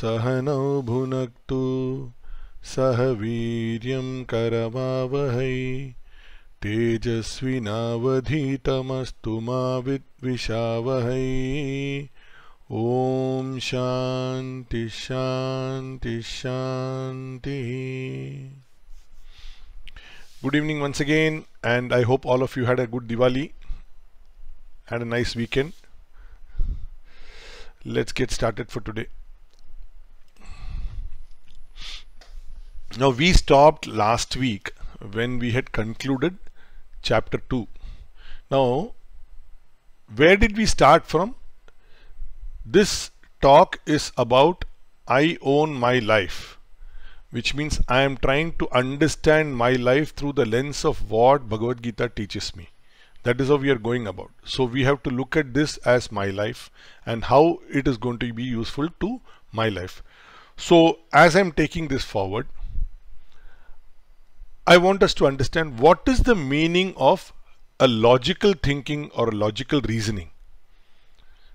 सहनौ भुनक्तु सह वीर्यं करवावहै तेजस्विनावधीतमस्तु मा विद्विषावहै ॐ shanti shanti shanti good evening once again and I hope all of you had a good Diwali and a nice weekend let's get started for today Now we stopped last week when we had concluded chapter 2. Now where did we start from? This talk is about I own my life which means I am trying to understand my life through the lens of what Bhagavad Gita teaches me. That is how we are going about. So we have to look at this as my life and how it is going to be useful to my life. So as I'm taking this forward, I want us to understand what is the meaning of a logical thinking or logical reasoning.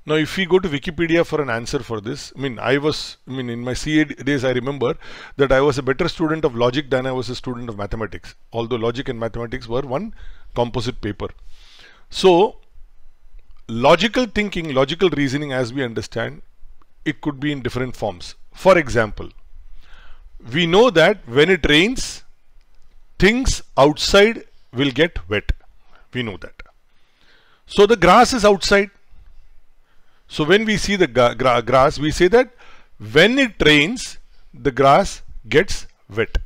Now, if we go to Wikipedia for an answer for this, I mean, I was, I mean, in my CA days, I remember that I was a better student of logic than I was a student of mathematics, although logic and mathematics were one composite paper. So, logical thinking, logical reasoning, as we understand, it could be in different forms. For example, we know that when it rains, things outside will get wet. We know that. So the grass is outside. So when we see the gra grass, we say that when it rains, the grass gets wet.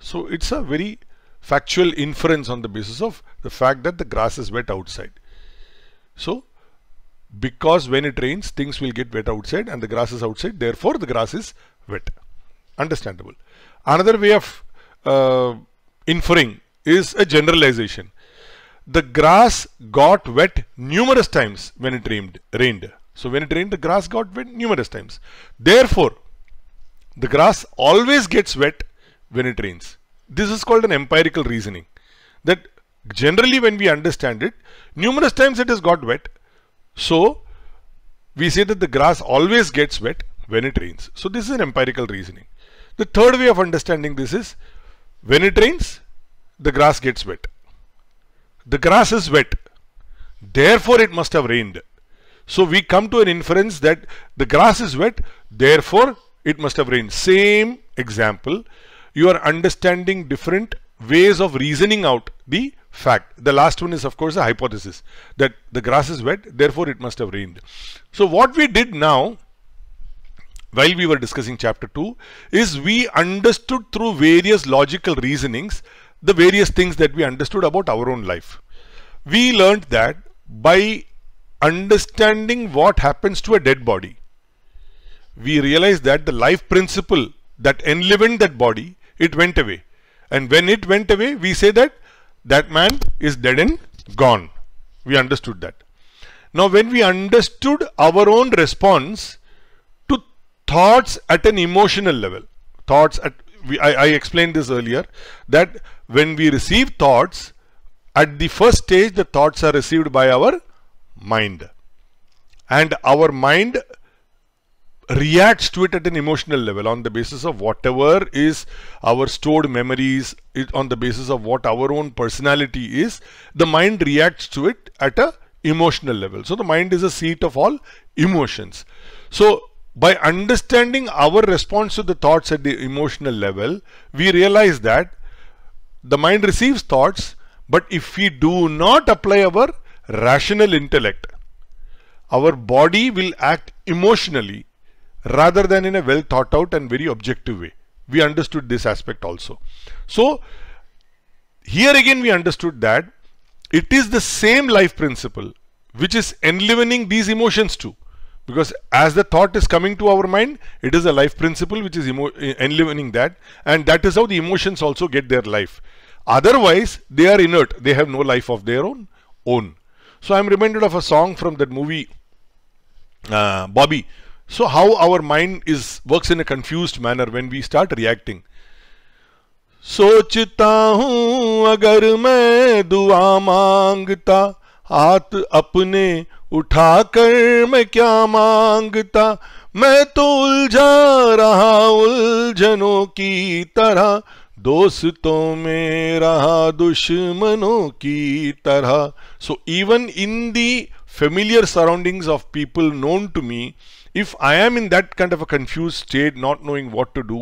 So it's a very factual inference on the basis of the fact that the grass is wet outside. So because when it rains, things will get wet outside and the grass is outside. Therefore, the grass is wet. Understandable. Another way of uh, inferring is a generalization. The grass got wet numerous times when it rained. rained. So when it rained, the grass got wet numerous times. Therefore, the grass always gets wet when it rains. This is called an empirical reasoning. That generally when we understand it, numerous times it has got wet. So we say that the grass always gets wet when it rains. So this is an empirical reasoning. The third way of understanding this is when it rains, the grass gets wet. The grass is wet. Therefore, it must have rained. So, we come to an inference that the grass is wet. Therefore, it must have rained. Same example. You are understanding different ways of reasoning out the fact. The last one is of course a hypothesis that the grass is wet. Therefore, it must have rained. So, what we did now while we were discussing chapter 2 is we understood through various logical reasonings the various things that we understood about our own life. We learned that by understanding what happens to a dead body, we realized that the life principle that enlivened that body, it went away. And when it went away, we say that that man is dead and gone. We understood that. Now, when we understood our own response, thoughts at an emotional level. Thoughts at, I, I explained this earlier, that when we receive thoughts, at the first stage the thoughts are received by our mind. And our mind reacts to it at an emotional level on the basis of whatever is our stored memories it, on the basis of what our own personality is the mind reacts to it at a emotional level so the mind is a seat of all emotions so by understanding our response to the thoughts at the emotional level, we realize that the mind receives thoughts, but if we do not apply our rational intellect, our body will act emotionally rather than in a well thought out and very objective way. We understood this aspect also. So, here again we understood that it is the same life principle which is enlivening these emotions too because as the thought is coming to our mind it is a life principle which is eh, enlivening that and that is how the emotions also get their life otherwise they are inert they have no life of their own own so i'm reminded of a song from that movie uh, bobby so how our mind is works in a confused manner when we start reacting सोचता हूं अगर मैं दुआ मांगता हाथ अपने उठा कर मैं क्या मांगता मैं तो उलझा रहा उलझनों की तरह दोस्तों में रहा दुश्मनों की तरह so even in the familiar surroundings of people known to me, if I am in that kind of a confused state, not knowing what to do,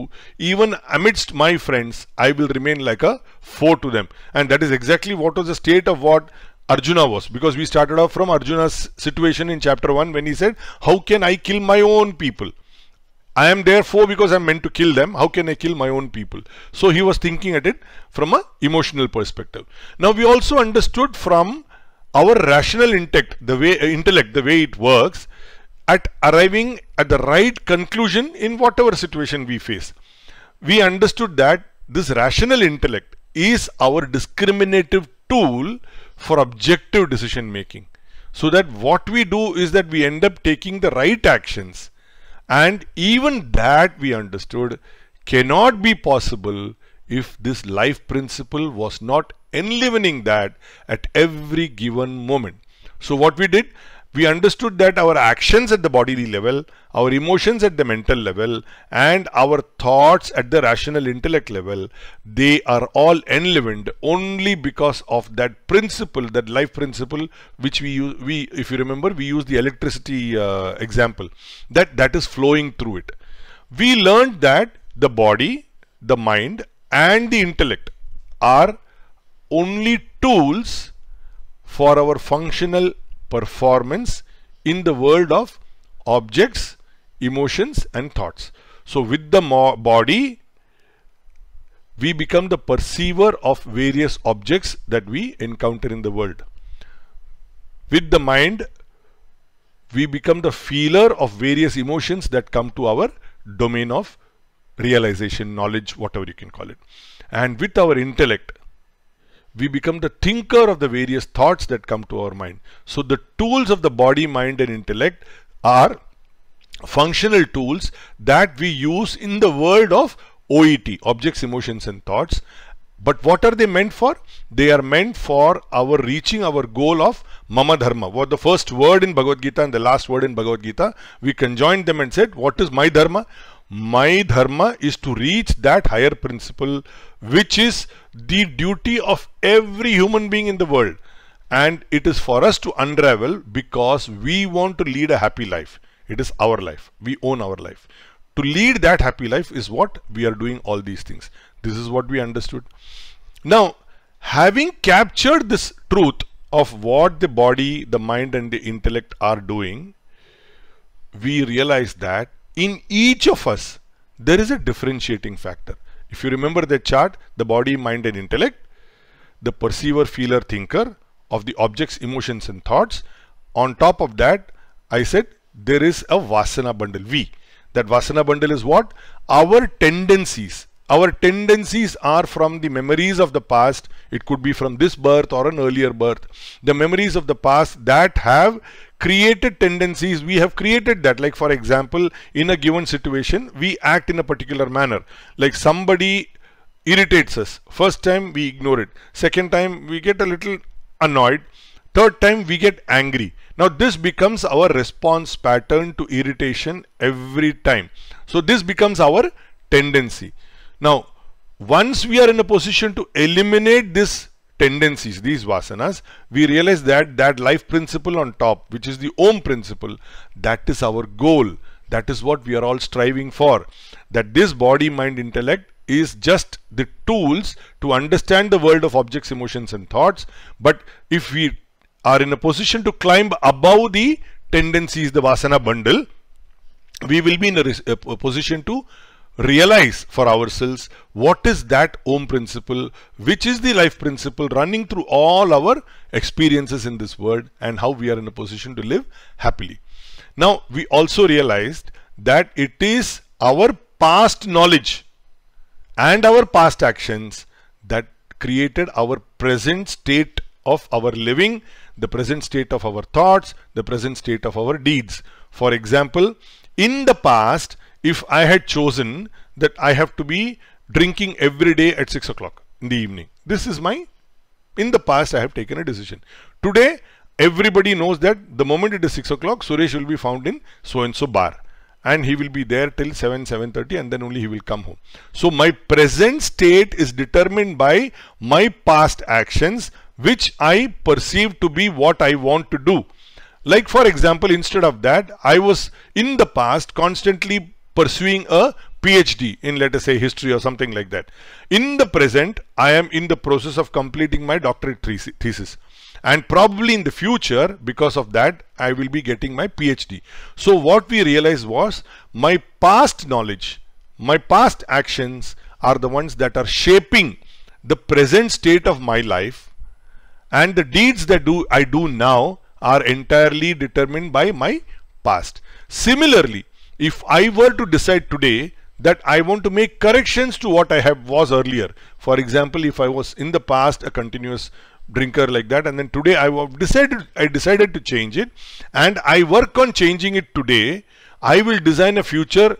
even amidst my friends, I will remain like a foe to them. And that is exactly what was the state of what Arjuna was because we started off from Arjuna's situation in chapter 1 when he said, How can I kill my own people? I am therefore because I am meant to kill them. How can I kill my own people? So he was thinking at it from an emotional perspective. Now we also understood from our rational intellect, the way uh, intellect, the way it works, at arriving at the right conclusion in whatever situation we face. We understood that this rational intellect is our discriminative tool for objective decision making. So that what we do is that we end up taking the right actions and even that we understood cannot be possible if this life principle was not enlivening that at every given moment. So what we did, we understood that our actions at the bodily level, our emotions at the mental level, and our thoughts at the rational intellect level, they are all enlivened only because of that principle, that life principle, which we use, we, if you remember, we use the electricity uh, example, that that is flowing through it. We learned that the body, the mind, and the intellect are only tools for our functional performance in the world of objects, emotions and thoughts. So with the body, we become the perceiver of various objects that we encounter in the world. With the mind, we become the feeler of various emotions that come to our domain of realization, knowledge, whatever you can call it. And with our intellect, we become the thinker of the various thoughts that come to our mind. So the tools of the body, mind and intellect are functional tools that we use in the world of OET, objects, emotions and thoughts. But what are they meant for? They are meant for our reaching our goal of Mama Dharma. What the first word in Bhagavad Gita and the last word in Bhagavad Gita, we conjoined them and said, what is my Dharma? My dharma is to reach that higher principle which is the duty of every human being in the world. And it is for us to unravel because we want to lead a happy life. It is our life. We own our life. To lead that happy life is what we are doing all these things. This is what we understood. Now, having captured this truth of what the body, the mind and the intellect are doing, we realize that in each of us, there is a differentiating factor. If you remember the chart, the body, mind and intellect, the perceiver, feeler, thinker of the objects, emotions and thoughts. On top of that, I said there is a vasana bundle, V. That vasana bundle is what? Our tendencies. Our tendencies are from the memories of the past. It could be from this birth or an earlier birth. The memories of the past that have created tendencies, we have created that. Like for example, in a given situation, we act in a particular manner. Like somebody irritates us. First time we ignore it. Second time we get a little annoyed. Third time we get angry. Now this becomes our response pattern to irritation every time. So this becomes our tendency. Now once we are in a position to eliminate this tendencies, these vasanas, we realize that that life principle on top, which is the Om principle, that is our goal. That is what we are all striving for. That this body, mind, intellect is just the tools to understand the world of objects, emotions and thoughts. But if we are in a position to climb above the tendencies, the vasana bundle, we will be in a, a position to realize for ourselves what is that Om principle, which is the life principle running through all our experiences in this world and how we are in a position to live happily. Now, we also realized that it is our past knowledge and our past actions that created our present state of our living, the present state of our thoughts, the present state of our deeds. For example, in the past, if I had chosen that I have to be drinking every day at 6 o'clock in the evening. This is my, in the past I have taken a decision. Today, everybody knows that the moment it is 6 o'clock, Suresh will be found in so-and-so bar. And he will be there till 7, 7.30 and then only he will come home. So my present state is determined by my past actions which I perceive to be what I want to do. Like for example, instead of that, I was in the past constantly pursuing a PhD in let us say history or something like that. In the present, I am in the process of completing my doctorate thesis and probably in the future because of that I will be getting my PhD. So what we realized was my past knowledge, my past actions are the ones that are shaping the present state of my life and the deeds that do I do now are entirely determined by my past. Similarly, if I were to decide today that I want to make corrections to what I have was earlier. For example, if I was in the past a continuous drinker like that and then today I have decided I decided to change it and I work on changing it today, I will design a future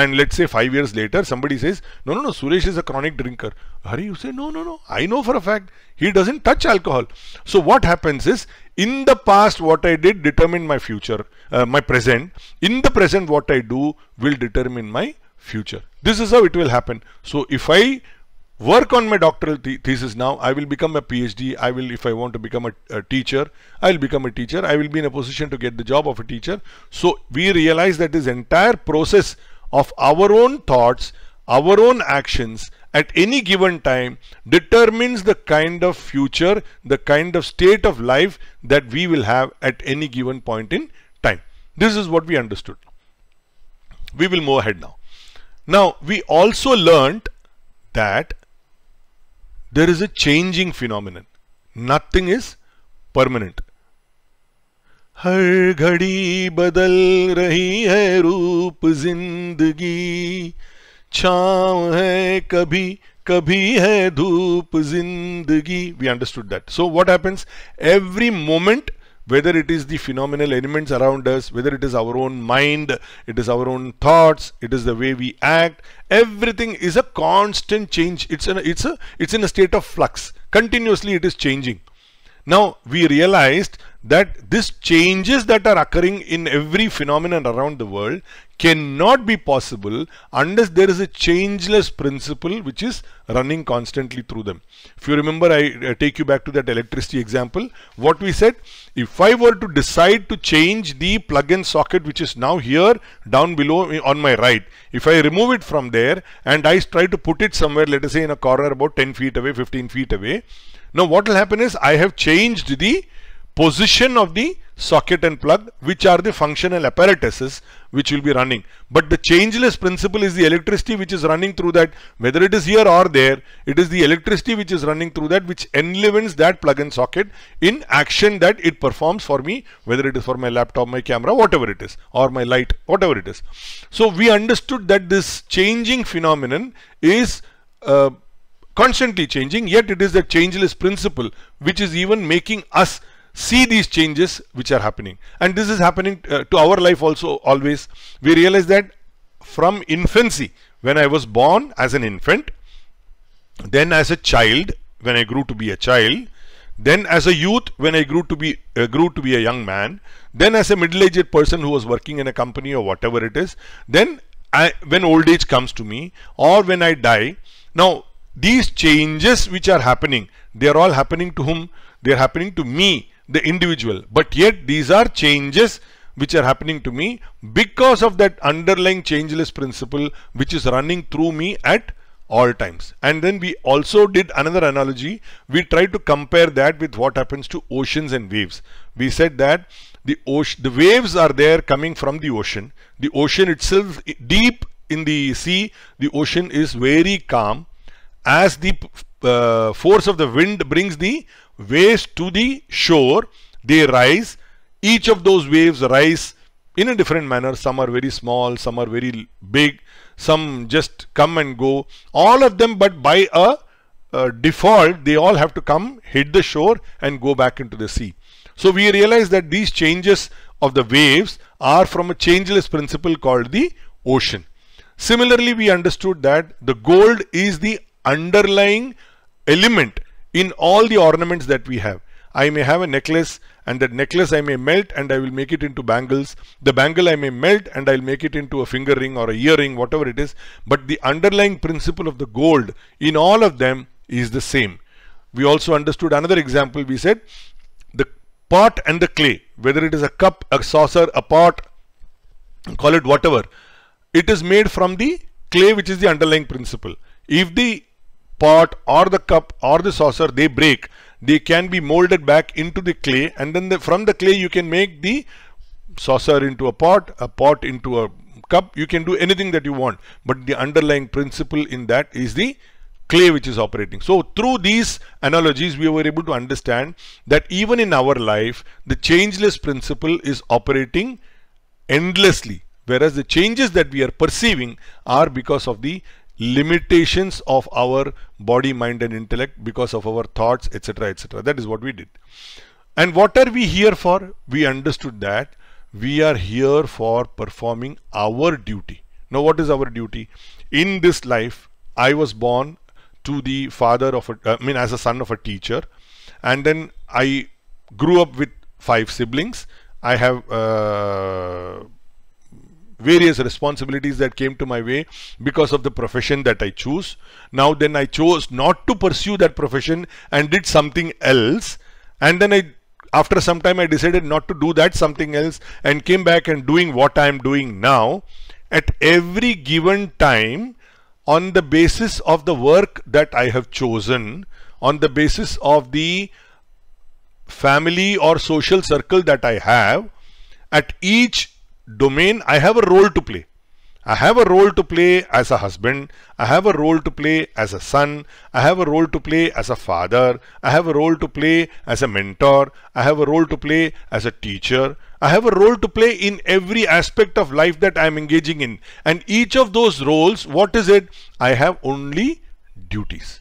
and let's say five years later somebody says no no no Suresh is a chronic drinker Hari you say no no no I know for a fact he doesn't touch alcohol so what happens is in the past what I did determined my future uh, my present in the present what I do will determine my future this is how it will happen so if I work on my doctoral th thesis now i will become a phd i will if i want to become a, a teacher i will become a teacher i will be in a position to get the job of a teacher so we realize that this entire process of our own thoughts, our own actions at any given time determines the kind of future, the kind of state of life that we will have at any given point in time. This is what we understood. We will move ahead now. Now, we also learnt that there is a changing phenomenon. Nothing is permanent. हर घड़ी बदल रही है रूप जिंदगी छाँव है कभी कभी है धूप जिंदगी we understood that so what happens every moment whether it is the phenomenal elements around us, whether it is our own mind, it is our own thoughts, it is the way we act, everything is a constant change. It's, it's, a, it's in a state of flux. Continuously it is changing. Now we realized that these changes that are occurring in every phenomenon around the world cannot be possible unless there is a changeless principle which is running constantly through them. If you remember, I, take you back to that electricity example. What we said, if I were to decide to change the plug in socket which is now here down below eh, on my right, if I remove it from there and I try to put it somewhere, let us say in a corner about 10 feet away, 15 feet away, now what will happen is I have changed the position of the socket and plug which are the functional apparatuses which will be running but the changeless principle is the electricity which is running through that whether it is here or there it is the electricity which is running through that which enlivens that plug and socket in action that it performs for me whether it is for my laptop my camera whatever it is or my light whatever it is so we understood that this changing phenomenon is uh, constantly changing yet it is the changeless principle which is even making us see these changes which are happening and this is happening uh, to our life also always we realize that from infancy when I was born as an infant then as a child when I grew to be a child then as a youth when I grew to be uh, grew to be a young man then as a middle-aged person who was working in a company or whatever it is then I, when old age comes to me or when I die now these changes which are happening, they are all happening to whom? They are happening to me, the individual. But yet these are changes which are happening to me because of that underlying changeless principle which is running through me at all times. And then we also did another analogy. We tried to compare that with what happens to oceans and waves. We said that the, ocean, the waves are there coming from the ocean. The ocean itself deep in the sea, the ocean is very calm as the uh, force of the wind brings the waves to the shore, they rise. Each of those waves rise in a different manner. Some are very small, some are very big, some just come and go. All of them, but by a uh, default, they all have to come, hit the shore and go back into the sea. So we realize that these changes of the waves are from a changeless principle called the ocean. Similarly, we understood that the gold is the underlying element in all the ornaments that we have. I may have a necklace and that necklace I may melt and I will make it into bangles. The bangle I may melt and I'll make it into a finger ring or a earring, whatever it is. But the underlying principle of the gold in all of them is the same. We also understood another example. We said the pot and the clay, whether it is a cup, a saucer, a pot, call it whatever. It is made from the clay, which is the underlying principle. If the pot or the cup or the saucer, they break. They can be molded back into the clay and then the, from the clay you can make the saucer into a pot, a pot into a cup. You can do anything that you want. But the underlying principle in that is the clay which is operating. So through these analogies, we were able to understand that even in our life, the changeless principle is operating endlessly, whereas the changes that we are perceiving are because of the limitations of our body, mind and intellect because of our thoughts, etc., etc. That is what we did. And what are we here for? We understood that we are here for performing our duty. Now, what is our duty? In this life, I was born to the father of, a, uh, I mean, as a son of a teacher. And then I grew up with five siblings. I have uh, various responsibilities that came to my way because of the profession that I choose. Now then I chose not to pursue that profession and did something else. And then I, after some time, I decided not to do that something else and came back and doing what I am doing now. At every given time, on the basis of the work that I have chosen, on the basis of the family or social circle that I have, at each domain, I have a role to play. I have a role to play as a husband. I have a role to play as a son. I have a role to play as a father. I have a role to play as a mentor. I have a role to play as a teacher. I have a role to play in every aspect of life that I am engaging in. And each of those roles, what is it? I have only duties.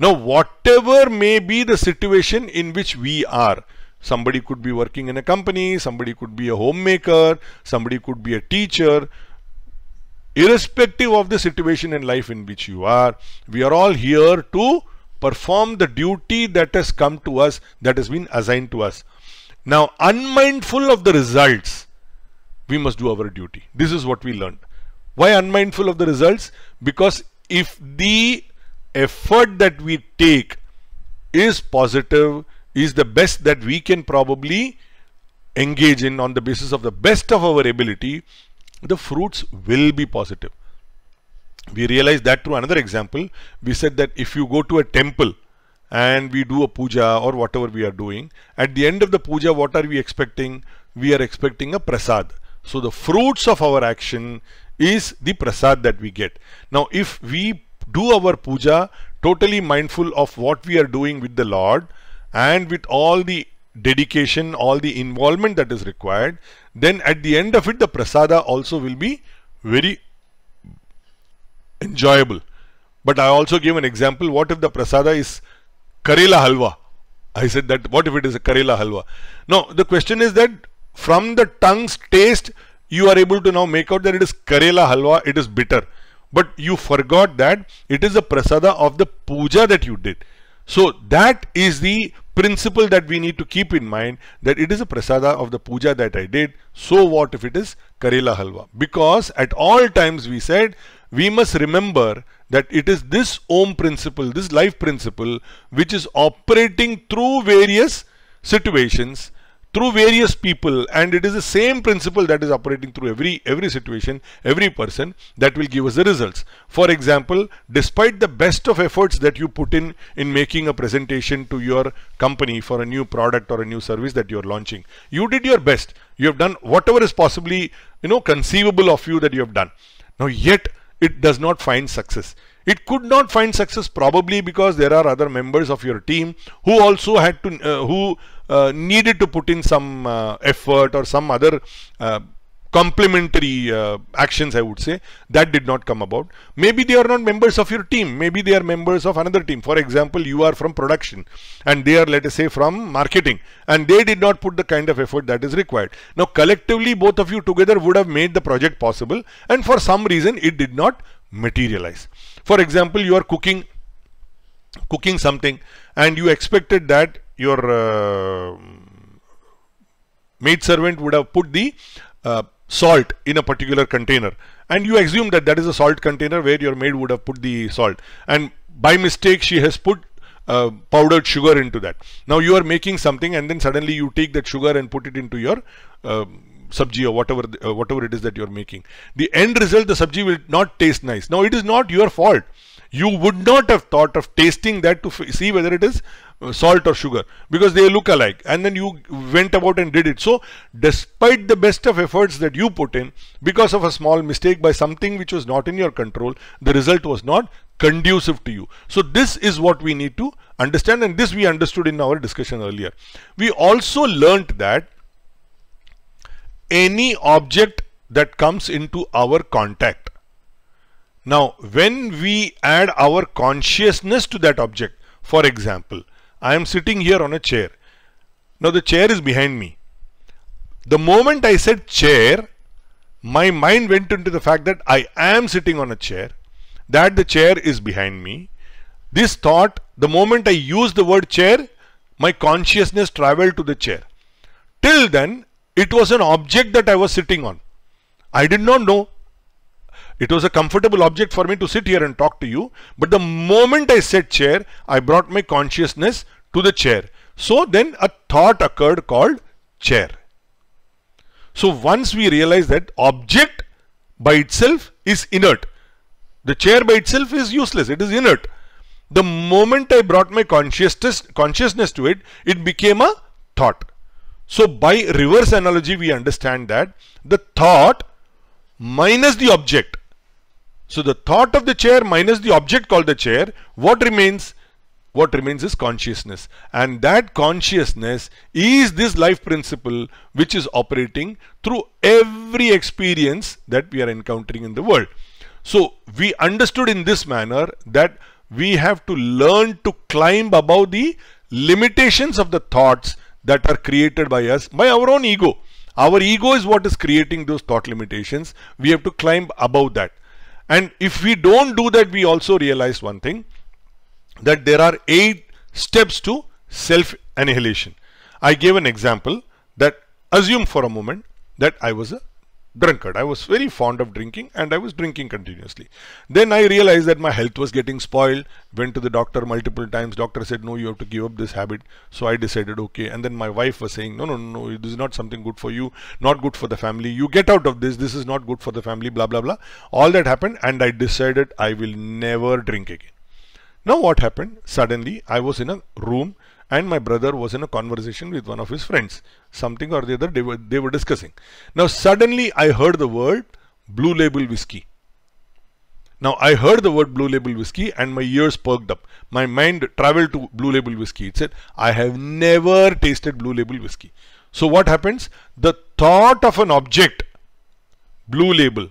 Now, whatever may be the situation in which we are, Somebody could be working in a company, somebody could be a homemaker, somebody could be a teacher. Irrespective of the situation in life in which you are, we are all here to perform the duty that has come to us, that has been assigned to us. Now, unmindful of the results, we must do our duty. This is what we learned. Why unmindful of the results? Because if the effort that we take is positive, is the best that we can probably engage in on the basis of the best of our ability, the fruits will be positive. We realize that through another example. We said that if you go to a temple and we do a puja or whatever we are doing, at the end of the puja, what are we expecting? We are expecting a prasad. So the fruits of our action is the prasad that we get. Now, if we do our puja totally mindful of what we are doing with the Lord, and with all the dedication, all the involvement that is required, then at the end of it, the prasada also will be very enjoyable. But I also gave an example. What if the prasada is Karela halwa? I said that what if it is a Karela halwa? No, the question is that from the tongue's taste, you are able to now make out that it is Karela halwa, it is bitter. But you forgot that it is the prasada of the puja that you did. So that is the principle that we need to keep in mind that it is a prasada of the puja that I did. So what if it is Karela Halwa? Because at all times we said we must remember that it is this Om principle, this life principle which is operating through various situations through various people and it is the same principle that is operating through every every situation every person that will give us the results for example despite the best of efforts that you put in in making a presentation to your company for a new product or a new service that you are launching you did your best you have done whatever is possibly you know conceivable of you that you have done now yet it does not find success it could not find success probably because there are other members of your team who also had to uh, who uh, needed to put in some uh, effort or some other uh, complementary uh, actions I would say that did not come about maybe they are not members of your team maybe they are members of another team for example you are from production and they are let us say from marketing and they did not put the kind of effort that is required now collectively both of you together would have made the project possible and for some reason it did not materialize for example you are cooking cooking something and you expected that your uh, maid servant would have put the uh, salt in a particular container and you assume that that is a salt container where your maid would have put the salt and by mistake she has put uh, powdered sugar into that now you are making something and then suddenly you take that sugar and put it into your uh, sabji or whatever uh, whatever it is that you are making the end result the sabji will not taste nice now it is not your fault you would not have thought of tasting that to see whether it is uh, salt or sugar because they look alike and then you went about and did it so despite the best of efforts that you put in because of a small mistake by something which was not in your control the result was not conducive to you so this is what we need to understand and this we understood in our discussion earlier we also learnt that any object that comes into our contact now, when we add our consciousness to that object, for example, I am sitting here on a chair. Now, the chair is behind me. The moment I said chair, my mind went into the fact that I am sitting on a chair, that the chair is behind me. This thought, the moment I used the word chair, my consciousness traveled to the chair. Till then, it was an object that I was sitting on. I did not know it was a comfortable object for me to sit here and talk to you. But the moment I said chair, I brought my consciousness to the chair. So then a thought occurred called chair. So once we realize that object by itself is inert. The chair by itself is useless. It is inert. The moment I brought my consciousness, consciousness to it, it became a thought. So by reverse analogy, we understand that the thought minus the object so the thought of the chair minus the object called the chair, what remains? What remains is consciousness. And that consciousness is this life principle which is operating through every experience that we are encountering in the world. So we understood in this manner that we have to learn to climb above the limitations of the thoughts that are created by us, by our own ego. Our ego is what is creating those thought limitations. We have to climb above that. And if we don't do that, we also realize one thing that there are eight steps to self annihilation. I gave an example that assume for a moment that I was a drunkard. I was very fond of drinking and I was drinking continuously. Then I realized that my health was getting spoiled, went to the doctor multiple times. Doctor said, no, you have to give up this habit. So I decided, okay. And then my wife was saying, no, no, no, this is not something good for you, not good for the family. You get out of this. This is not good for the family, blah, blah, blah. All that happened and I decided I will never drink again. Now what happened? Suddenly I was in a room and my brother was in a conversation with one of his friends. Something or the other they were, they were discussing. Now suddenly I heard the word blue label whiskey. Now I heard the word blue label whiskey and my ears perked up. My mind traveled to blue label whiskey. It said, I have never tasted blue label whiskey. So what happens? The thought of an object, blue label,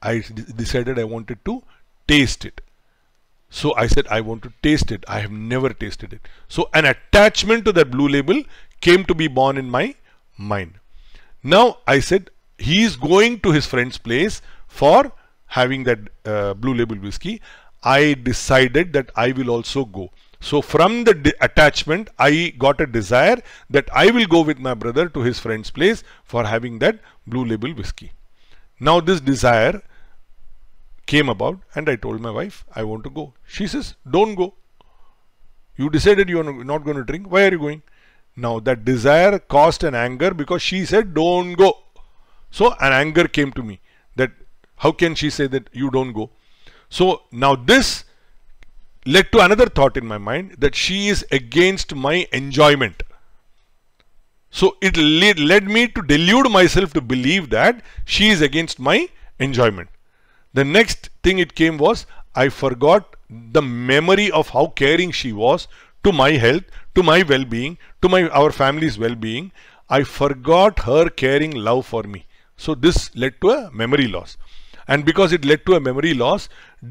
I decided I wanted to taste it. So I said, I want to taste it. I have never tasted it. So an attachment to that blue label came to be born in my mind. Now I said, he is going to his friend's place for having that uh, blue label whiskey. I decided that I will also go. So from the attachment, I got a desire that I will go with my brother to his friend's place for having that blue label whiskey. Now this desire came about and I told my wife, I want to go. She says, don't go. You decided you are not going to drink. Why are you going? Now that desire caused an anger because she said, don't go. So an anger came to me that how can she say that you don't go? So now this led to another thought in my mind that she is against my enjoyment. So it led, led me to delude myself to believe that she is against my enjoyment. The next thing it came was I forgot the memory of how caring she was to my health, to my well-being, to my our family's well-being. I forgot her caring love for me. So this led to a memory loss. And because it led to a memory loss,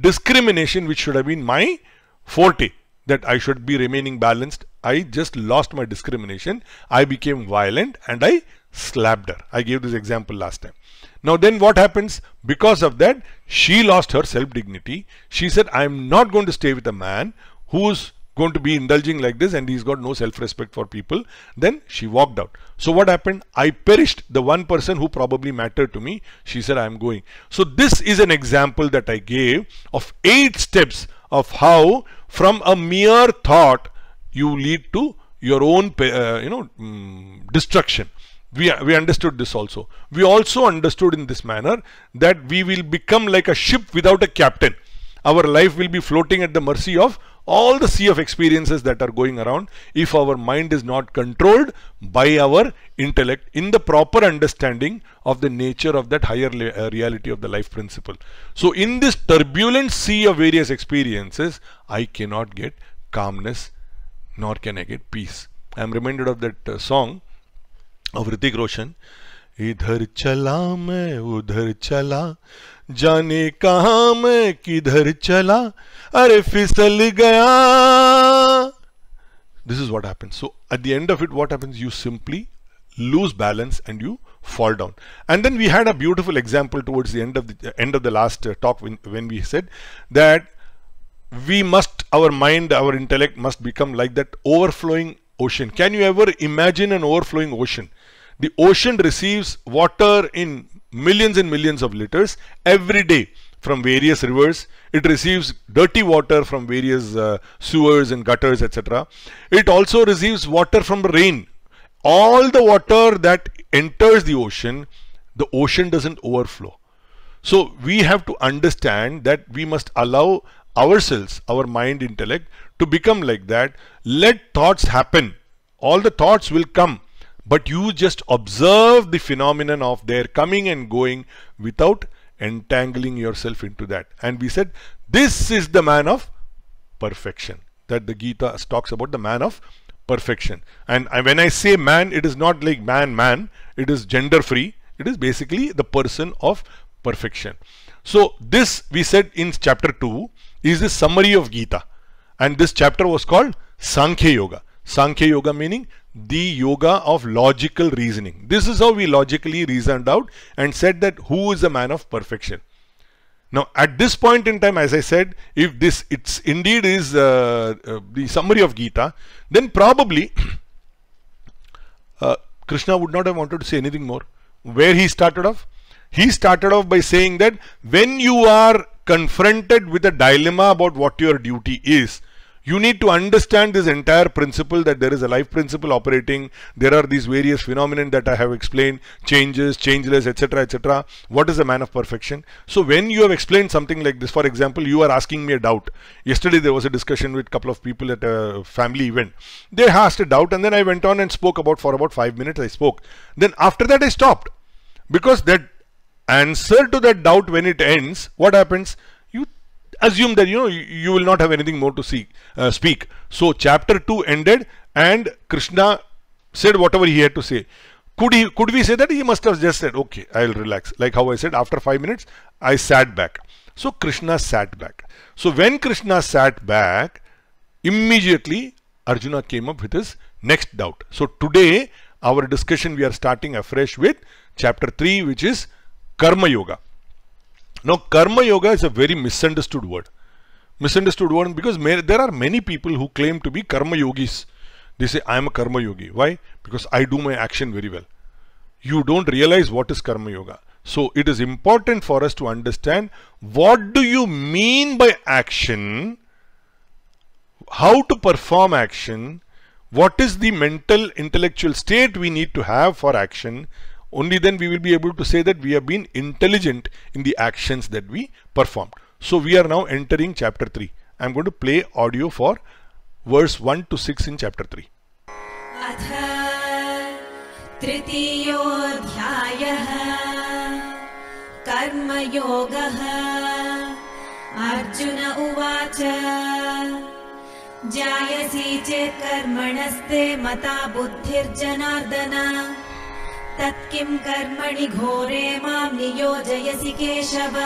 discrimination which should have been my forte that I should be remaining balanced. I just lost my discrimination. I became violent and I slapped her. I gave this example last time. Now then what happens? Because of that, she lost her self-dignity. She said, I am not going to stay with a man who's going to be indulging like this and he's got no self-respect for people. Then she walked out. So what happened? I perished the one person who probably mattered to me. She said, I am going. So this is an example that I gave of eight steps of how from a mere thought you lead to your own uh, you know mm, destruction we, we understood this also. We also understood in this manner that we will become like a ship without a captain. Our life will be floating at the mercy of all the sea of experiences that are going around if our mind is not controlled by our intellect in the proper understanding of the nature of that higher uh, reality of the life principle. So in this turbulent sea of various experiences, I cannot get calmness nor can I get peace. I am reminded of that uh, song अब ऋतिक रोशन इधर चला मैं उधर चला जाने कहा मैं किधर चला अरे फिसल गया this is what happens so at the end of it what happens you simply lose balance and you fall down and then we had a beautiful example towards the end of the uh, end of the last uh, talk when, when we said that we must our mind our intellect must become like that overflowing ocean can you ever imagine an overflowing ocean the ocean receives water in millions and millions of liters every day from various rivers. It receives dirty water from various uh, sewers and gutters, etc. It also receives water from rain. All the water that enters the ocean, the ocean doesn't overflow. So we have to understand that we must allow ourselves, our mind intellect to become like that. Let thoughts happen. All the thoughts will come but you just observe the phenomenon of their coming and going without entangling yourself into that. And we said, this is the man of perfection that the Gita talks about the man of perfection. And I, when I say man, it is not like man, man, it is gender free. It is basically the person of perfection. So this we said in chapter 2 is the summary of Gita. And this chapter was called Sankhya Yoga. Sankhya Yoga meaning the yoga of logical reasoning. This is how we logically reasoned out and said that who is a man of perfection. Now at this point in time as I said if this it's indeed is uh, uh, the summary of Gita then probably uh, Krishna would not have wanted to say anything more. Where he started off? He started off by saying that when you are confronted with a dilemma about what your duty is you need to understand this entire principle that there is a life principle operating. There are these various phenomena that I have explained, changes, changeless, etc., etc. What is a man of perfection? So when you have explained something like this, for example, you are asking me a doubt. Yesterday there was a discussion with a couple of people at a family event. They asked a doubt and then I went on and spoke about for about five minutes. I spoke. Then after that I stopped because that answer to that doubt when it ends, what happens? assume that you know you, you will not have anything more to see uh, speak so chapter 2 ended and krishna said whatever he had to say could he could we say that he must have just said okay i'll relax like how i said after 5 minutes i sat back so krishna sat back so when krishna sat back immediately arjuna came up with his next doubt so today our discussion we are starting afresh with chapter 3 which is karma yoga now, karma yoga is a very misunderstood word. Misunderstood word because there are many people who claim to be karma yogis. They say, I am a karma yogi. Why? Because I do my action very well. You don't realize what is karma yoga. So, it is important for us to understand what do you mean by action, how to perform action, what is the mental intellectual state we need to have for action only then we will be able to say that we have been intelligent in the actions that we performed. So we are now entering chapter 3. I am going to play audio for verse 1 to 6 in chapter 3. जायसी चेत् कर्मणस्ते मता बुद्धिर्जनार्दना तत् किम् कर्मणि घोरे माम् नियोजयसि केशव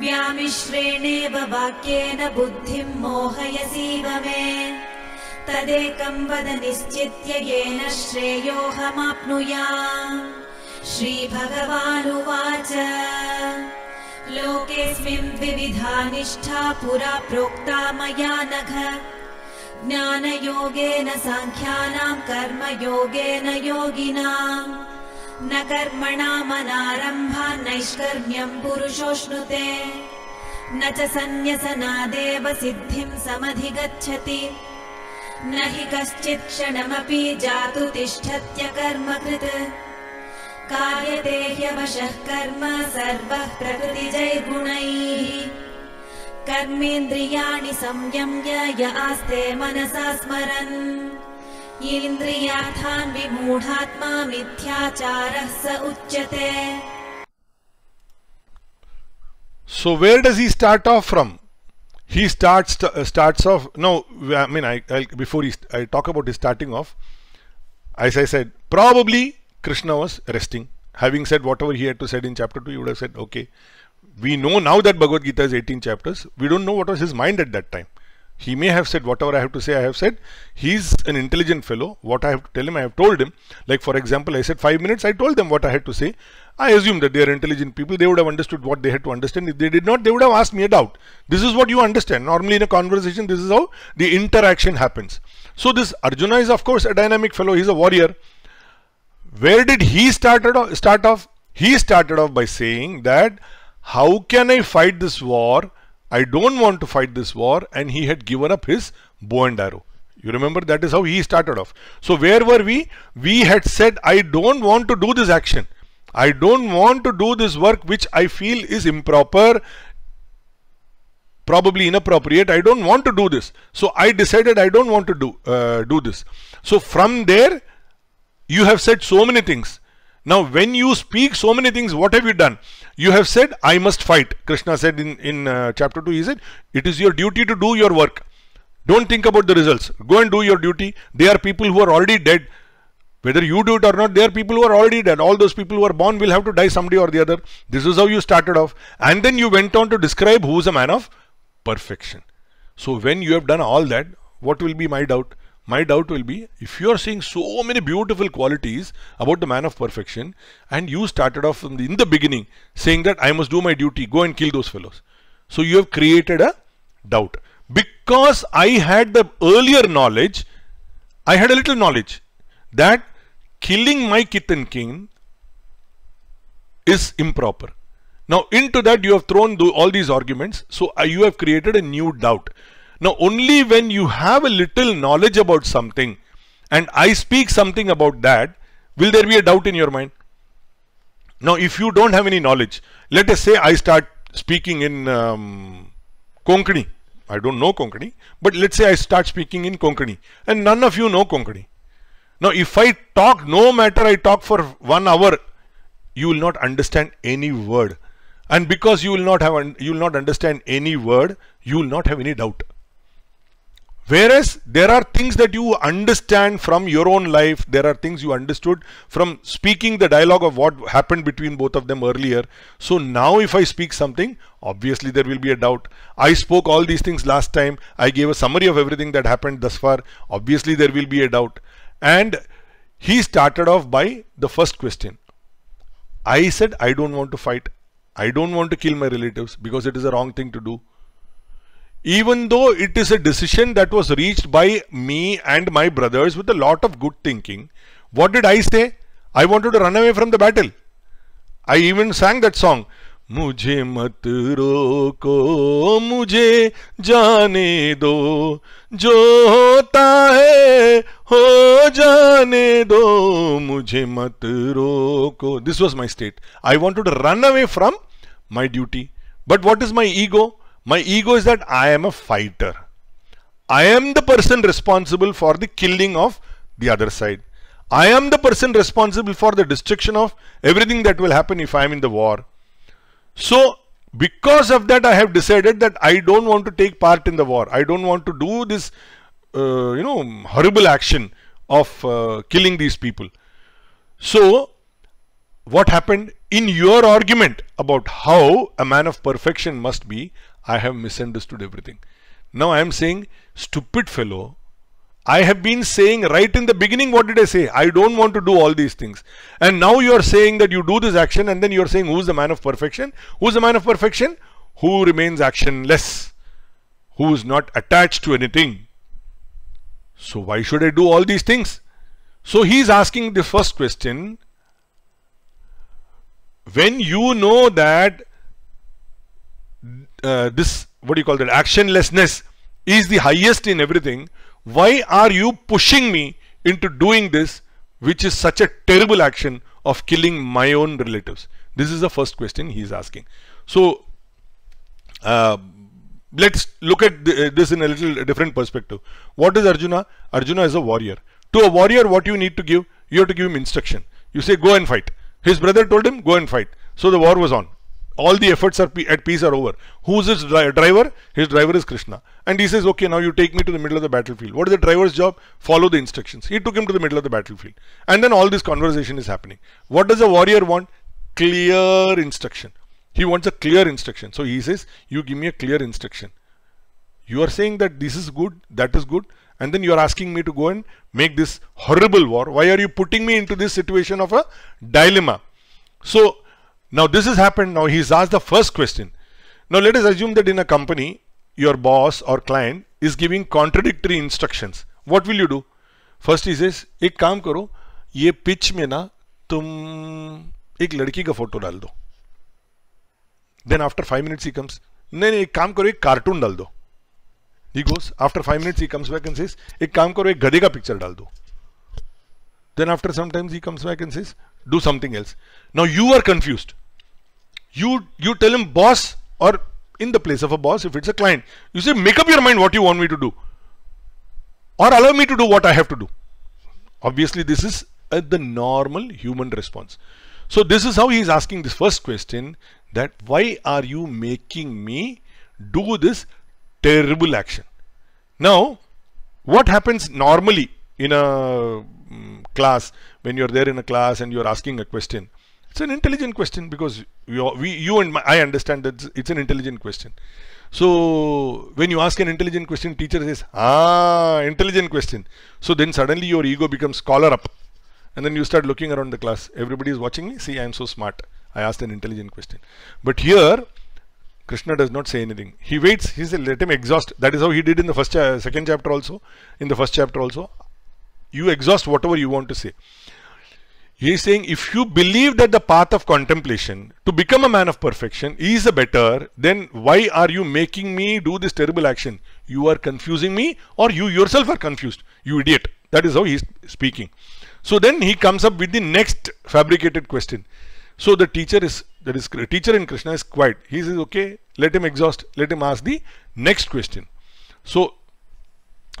व्यामिश्रेणेव वाक्येन बुद्धिं मोहयसीव मे तदेकम् वद निश्चित्य येन श्रेयोहमाप्नुया श्रीभगवानुवाच लोकेऽस्मिन् द्विविधा निष्ठा पुरा प्रोक्ता मया नघ ज्ञानयोगेन साङ्ख्यानां कर्मयोगेन योगिनां न कर्मणा नैष्कर्म्यं पुरुषोश्नुते न च सन्न्यसनादेव सिद्धिं समधिगच्छति न हि कश्चित् क्षणमपि जातु तिष्ठत्यकर्मकृत कायदेह्यवशः कर्म सर्वः प्रकृतिजय कर्मेन्द्रिया संयम्य य आस्ते मनसा स्मर इंद्रिया विमूढात्मा मिथ्याचार स उच्यते So where does he start off from? He starts uh, starts off. No, I mean, I, I'll, before he, I talk about his starting off. As I said, probably Krishna was resting. Having said whatever he had to said in chapter 2 he would have said, okay, we know now that Bhagavad Gita is 18 chapters. We don't know what was his mind at that time. He may have said whatever I have to say, I have said. He's an intelligent fellow. What I have to tell him, I have told him. Like for example, I said five minutes, I told them what I had to say. I assume that they are intelligent people. They would have understood what they had to understand. If they did not, they would have asked me a doubt. This is what you understand. Normally in a conversation, this is how the interaction happens. So this Arjuna is of course a dynamic fellow. He's a warrior. Where did he started off, start off? He started off by saying that how can I fight this war? I don't want to fight this war. And he had given up his bow and arrow. You remember that is how he started off. So where were we? We had said, I don't want to do this action. I don't want to do this work which I feel is improper, probably inappropriate. I don't want to do this. So I decided I don't want to do, uh, do this. So from there, you have said so many things. Now, when you speak so many things, what have you done? You have said, I must fight. Krishna said in, in uh, chapter 2, he said, it is your duty to do your work. Don't think about the results. Go and do your duty. They are people who are already dead. Whether you do it or not, they are people who are already dead. All those people who are born will have to die someday or the other. This is how you started off. And then you went on to describe who is a man of perfection. So when you have done all that, what will be my doubt? my doubt will be if you are seeing so many beautiful qualities about the man of perfection and you started off the, in the beginning saying that I must do my duty, go and kill those fellows. So you have created a doubt. Because I had the earlier knowledge, I had a little knowledge that killing my kith and kin is improper. Now into that you have thrown all these arguments. So you have created a new doubt. Now, only when you have a little knowledge about something and I speak something about that, will there be a doubt in your mind? Now, if you don't have any knowledge, let us say I start speaking in um, Konkani. I don't know Konkani, but let's say I start speaking in Konkani and none of you know Konkani. Now, if I talk, no matter I talk for one hour, you will not understand any word. And because you will not have, you will not understand any word, you will not have any doubt. Whereas there are things that you understand from your own life, there are things you understood from speaking the dialogue of what happened between both of them earlier. So now if I speak something, obviously there will be a doubt. I spoke all these things last time. I gave a summary of everything that happened thus far. Obviously there will be a doubt. And he started off by the first question. I said, I don't want to fight. I don't want to kill my relatives because it is a wrong thing to do even though it is a decision that was reached by me and my brothers with a lot of good thinking, what did I say? I wanted to run away from the battle. I even sang that song. मुझे मत रोको मुझे जाने दो जो होता है हो जाने दो मुझे मत रोको this was my state I want to run away from my duty but what is my ego my ego is that I am a fighter. I am the person responsible for the killing of the other side. I am the person responsible for the destruction of everything that will happen if I am in the war. So, because of that, I have decided that I don't want to take part in the war. I don't want to do this, uh, you know, horrible action of uh, killing these people. So, what happened in your argument about how a man of perfection must be, I have misunderstood everything. Now I am saying, stupid fellow, I have been saying right in the beginning, what did I say? I don't want to do all these things. And now you are saying that you do this action and then you are saying, who's the man of perfection? Who's the man of perfection? Who remains actionless? Who is not attached to anything? So why should I do all these things? So he is asking the first question. When you know that uh, this what do you call that actionlessness is the highest in everything why are you pushing me into doing this which is such a terrible action of killing my own relatives this is the first question he is asking so uh, let's look at th uh, this in a little different perspective what is arjuna arjuna is a warrior to a warrior what you need to give you have to give him instruction you say go and fight his brother told him go and fight so the war was on all the efforts are at peace are over. Who's his dri driver? His driver is Krishna. And he says, okay, now you take me to the middle of the battlefield. What is the driver's job? Follow the instructions. He took him to the middle of the battlefield. And then all this conversation is happening. What does a warrior want? Clear instruction. He wants a clear instruction. So he says, you give me a clear instruction. You are saying that this is good, that is good. And then you are asking me to go and make this horrible war. Why are you putting me into this situation of a dilemma? So now this has happened. Now he's asked the first question. Now let us assume that in a company, your boss or client is giving contradictory instructions. What will you do? First he says, एक काम करो, ये pitch में ना तुम एक लड़की का फोटो डाल दो. Then after five minutes he comes, नहीं नहीं एक काम करो एक कार्टून डाल दो. He goes after five minutes he comes back and says, एक काम करो एक गधे का पिक्चर डाल दो. Then after some times he comes back and says, do something else. Now you are confused. You, you tell him boss or in the place of a boss if it's a client. You say make up your mind what you want me to do or allow me to do what I have to do. Obviously this is uh, the normal human response. So this is how he is asking this first question that why are you making me do this terrible action? Now what happens normally in a mm, class when you're there in a class and you're asking a question it's an intelligent question because we, we you and my, I understand that it's an intelligent question. So when you ask an intelligent question, teacher says, ah, intelligent question. So then suddenly your ego becomes collar up. And then you start looking around the class. Everybody is watching me. See, I am so smart. I asked an intelligent question. But here, Krishna does not say anything. He waits. He says, let him exhaust. That is how he did in the first cha second chapter also. In the first chapter also. You exhaust whatever you want to say. He is saying if you believe that the path of contemplation to become a man of perfection is a better, then why are you making me do this terrible action? You are confusing me or you yourself are confused, you idiot. That is how he is speaking. So then he comes up with the next fabricated question. So the teacher is that is teacher in Krishna is quiet. He says, okay, let him exhaust, let him ask the next question. So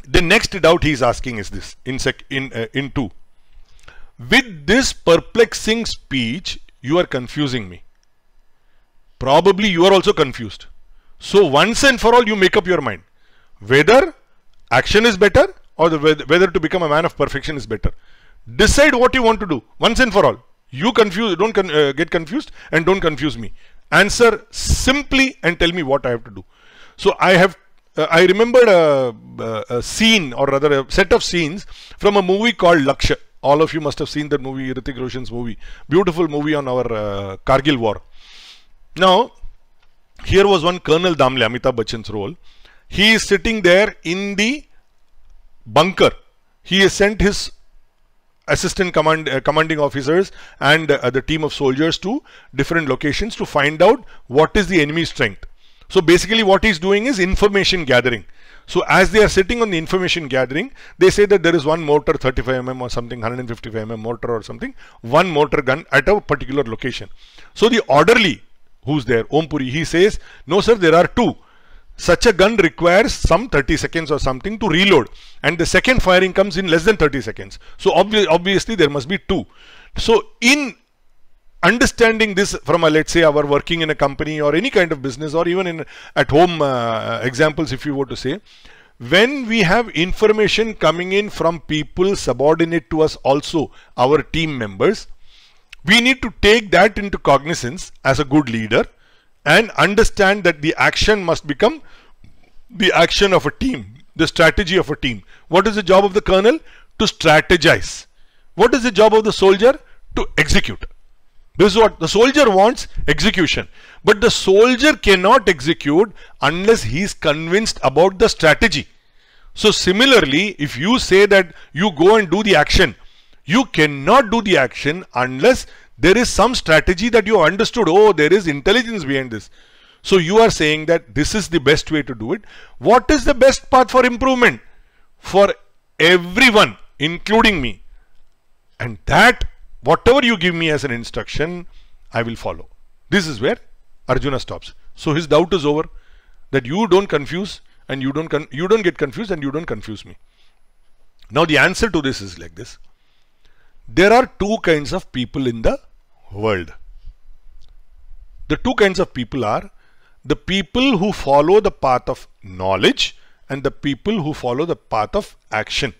the next doubt he is asking is this in sec in uh, in two. With this perplexing speech, you are confusing me. Probably you are also confused. So once and for all, you make up your mind. Whether action is better or the, whether to become a man of perfection is better. Decide what you want to do once and for all. You confuse, don't con uh, get confused and don't confuse me. Answer simply and tell me what I have to do. So I have uh, I remembered a, a, scene or rather a set of scenes from a movie called Lakshya all of you must have seen that movie, Hrithik Roshan's movie. Beautiful movie on our uh, Kargil war. Now, here was one Colonel Damle, Amitabh Bachchan's role. He is sitting there in the bunker. He has sent his assistant command, uh, commanding officers and uh, the team of soldiers to different locations to find out what is the enemy strength. So basically what he's doing is information gathering. So as they are sitting on the information gathering, they say that there is one mortar 35 mm or something, 155 mm mortar or something, one mortar gun at a particular location. So the orderly who's there, Ompuri, he says, no sir, there are two. Such a gun requires some 30 seconds or something to reload and the second firing comes in less than 30 seconds. So obvi obviously there must be two. So in understanding this from a let's say our working in a company or any kind of business or even in at home uh, examples if you were to say when we have information coming in from people subordinate to us also our team members we need to take that into cognizance as a good leader and understand that the action must become the action of a team the strategy of a team what is the job of the colonel to strategize what is the job of the soldier to execute this is what the soldier wants execution. But the soldier cannot execute unless he is convinced about the strategy. So similarly, if you say that you go and do the action, you cannot do the action unless there is some strategy that you understood. Oh, there is intelligence behind this. So you are saying that this is the best way to do it. What is the best path for improvement? For everyone, including me. And that whatever you give me as an instruction, I will follow. This is where Arjuna stops. So his doubt is over that you don't confuse and you don't you don't get confused and you don't confuse me. Now the answer to this is like this. There are two kinds of people in the world. The two kinds of people are the people who follow the path of knowledge and the people who follow the path of action.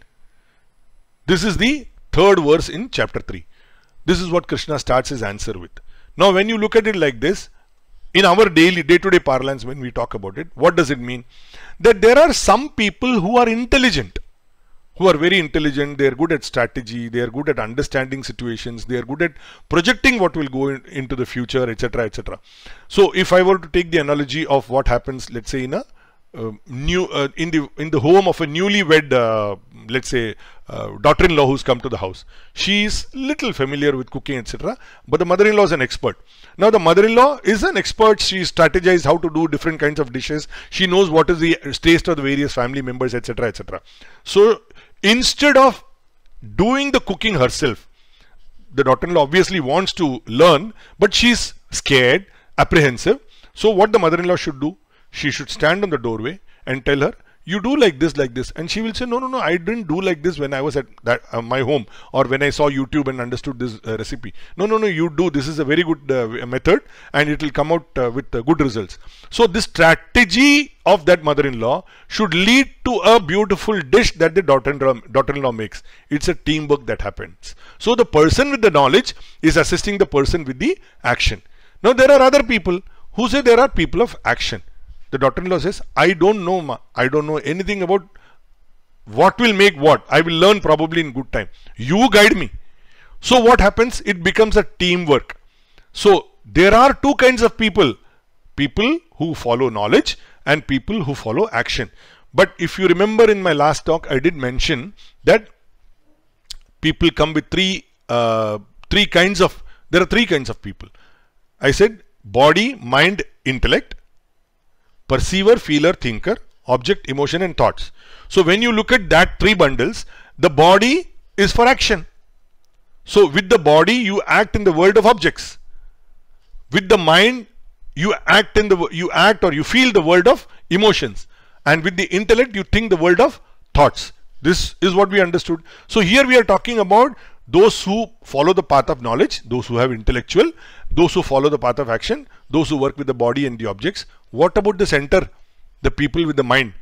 This is the third verse in chapter 3. This is what Krishna starts his answer with. Now, when you look at it like this, in our daily day-to-day parlance when we talk about it, what does it mean? That there are some people who are intelligent, who are very intelligent, they are good at strategy, they are good at understanding situations, they are good at projecting what will go in, into the future, etc., etc. So, if I were to take the analogy of what happens, let's say in a um, new uh, in the in the home of a newlywed, uh, let's say, uh, daughter-in-law who's come to the house. She is little familiar with cooking, etc. But the mother-in-law is an expert. Now the mother-in-law is an expert. She strategized how to do different kinds of dishes. She knows what is the taste of the various family members, etc., etc. So instead of doing the cooking herself, the daughter-in-law obviously wants to learn, but she's scared, apprehensive. So what the mother-in-law should do? She should stand on the doorway and tell her, you do like this, like this. And she will say, no, no, no, I didn't do like this when I was at that, uh, my home or when I saw YouTube and understood this uh, recipe. No, no, no, you do. This is a very good uh, method and it will come out uh, with uh, good results. So this strategy of that mother-in-law should lead to a beautiful dish that the daughter-in-law makes. It's a teamwork that happens. So the person with the knowledge is assisting the person with the action. Now there are other people who say there are people of action. The daughter-in-law says, I don't know, ma. I don't know anything about what will make what. I will learn probably in good time. You guide me. So what happens? It becomes a teamwork. So there are two kinds of people. People who follow knowledge and people who follow action. But if you remember in my last talk, I did mention that people come with three, uh, three kinds of, there are three kinds of people. I said body, mind, intellect perceiver, feeler, thinker, object, emotion and thoughts. So when you look at that three bundles, the body is for action. So with the body, you act in the world of objects. With the mind, you act in the you act or you feel the world of emotions. And with the intellect, you think the world of thoughts. This is what we understood. So here we are talking about those who follow the path of knowledge, those who have intellectual, those who follow the path of action, those who work with the body and the objects, what about the center? The people with the mind.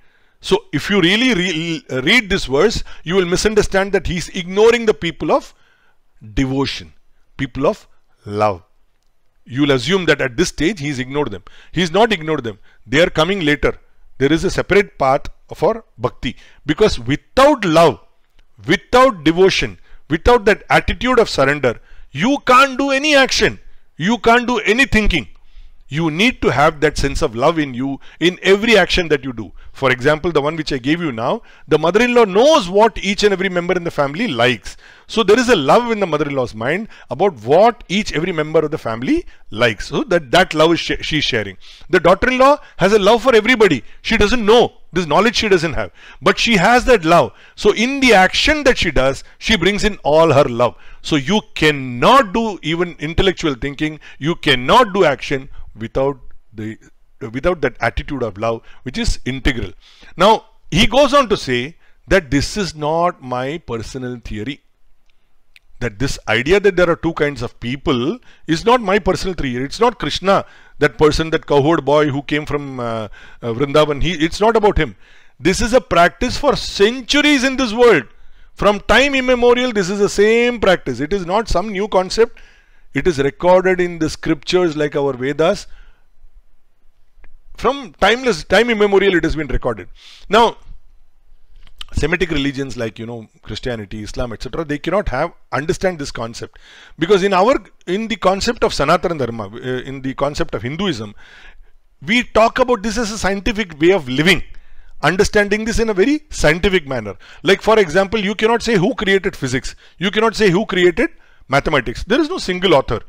So if you really re read this verse, you will misunderstand that he's ignoring the people of devotion, people of love. You'll assume that at this stage he's ignored them. He's not ignored them. They are coming later. There is a separate path for bhakti. Because without love, without devotion, without that attitude of surrender, you can't do any action. You can't do any thinking you need to have that sense of love in you in every action that you do. For example, the one which I gave you now, the mother-in-law knows what each and every member in the family likes. So there is a love in the mother-in-law's mind about what each every member of the family likes. So that, that love is sh she's sharing. The daughter-in-law has a love for everybody. She doesn't know. This knowledge she doesn't have. But she has that love. So in the action that she does, she brings in all her love. So you cannot do even intellectual thinking. You cannot do action without the without that attitude of love which is integral now he goes on to say that this is not my personal theory that this idea that there are two kinds of people is not my personal theory it's not krishna that person that cowherd boy who came from uh, uh, vrindavan he it's not about him this is a practice for centuries in this world from time immemorial this is the same practice it is not some new concept it is recorded in the scriptures like our Vedas. From timeless, time immemorial, it has been recorded. Now, Semitic religions like you know Christianity, Islam, etc. They cannot have understand this concept because in our in the concept of Sanatana Dharma, eh, in the concept of Hinduism, we talk about this as a scientific way of living, understanding this in a very scientific manner. Like for example, you cannot say who created physics, you cannot say who created mathematics. There is no single author.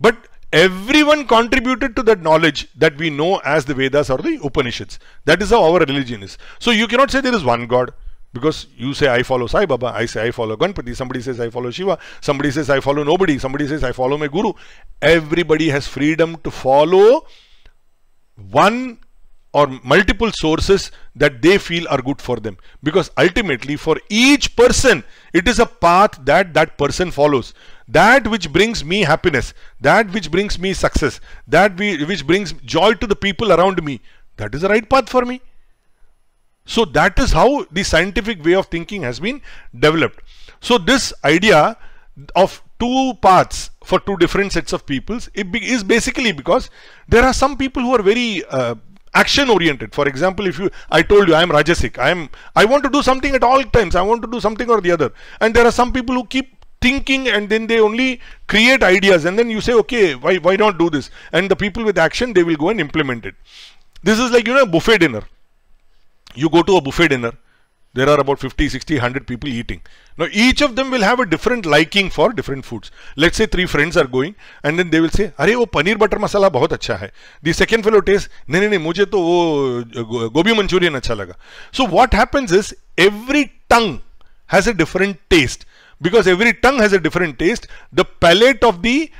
But everyone contributed to that knowledge that we know as the Vedas or the Upanishads. That is how our religion is. So you cannot say there is one God. Because you say I follow Sai Baba, I say I follow Ganpati, somebody says I follow Shiva, somebody says I follow nobody, somebody says I follow my Guru. Everybody has freedom to follow one or multiple sources that they feel are good for them. Because ultimately for each person, it is a path that that person follows that which brings me happiness, that which brings me success, that which brings joy to the people around me, that is the right path for me. So that is how the scientific way of thinking has been developed. So this idea of two paths for two different sets of peoples it be, is basically because there are some people who are very uh, action oriented for example if you i told you i am rajasic i am i want to do something at all times i want to do something or the other and there are some people who keep thinking and then they only create ideas and then you say okay why why not do this and the people with action they will go and implement it this is like you know buffet dinner you go to a buffet dinner there are about 50 60 100 people eating now each of them will have a different liking for different foods let's say three friends are going and then they will say अरे wo paneer butter masala बहुत अच्छा है the second fellow tastes नहीं नहीं नहीं मुझे to wo uh, uh, gobi manchurian acha laga." so what happens is every tongue has a different taste because every tongue has a different taste, the palate of the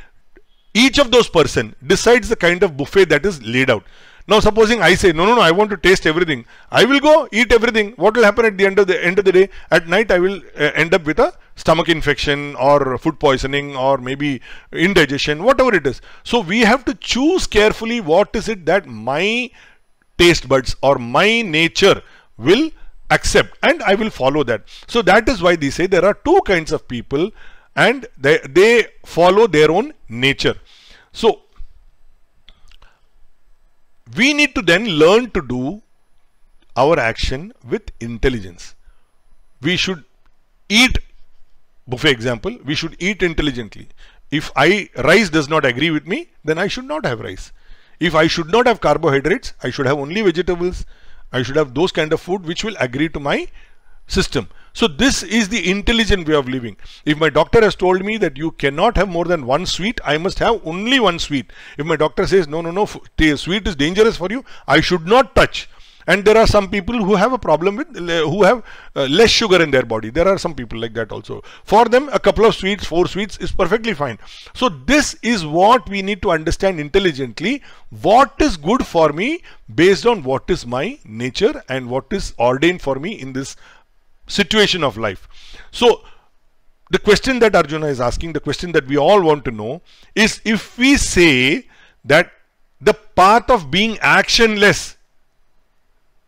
each of those person decides the kind of buffet that is laid out. Now supposing I say, no, no, no, I want to taste everything. I will go eat everything. What will happen at the end of the end of the day? At night, I will uh, end up with a stomach infection or food poisoning or maybe indigestion, whatever it is. So we have to choose carefully what is it that my taste buds or my nature will accept and I will follow that. So that is why they say there are two kinds of people and they, they follow their own nature. So we need to then learn to do our action with intelligence. We should eat, buffet example, we should eat intelligently. If I rice does not agree with me, then I should not have rice. If I should not have carbohydrates, I should have only vegetables. I should have those kind of food which will agree to my system. So this is the intelligent way of living. If my doctor has told me that you cannot have more than one sweet, I must have only one sweet. If my doctor says, no, no, no, sweet is dangerous for you, I should not touch and there are some people who have a problem with who have uh, less sugar in their body there are some people like that also for them a couple of sweets four sweets is perfectly fine so this is what we need to understand intelligently what is good for me based on what is my nature and what is ordained for me in this situation of life so the question that Arjuna is asking, the question that we all want to know is if we say that the path of being actionless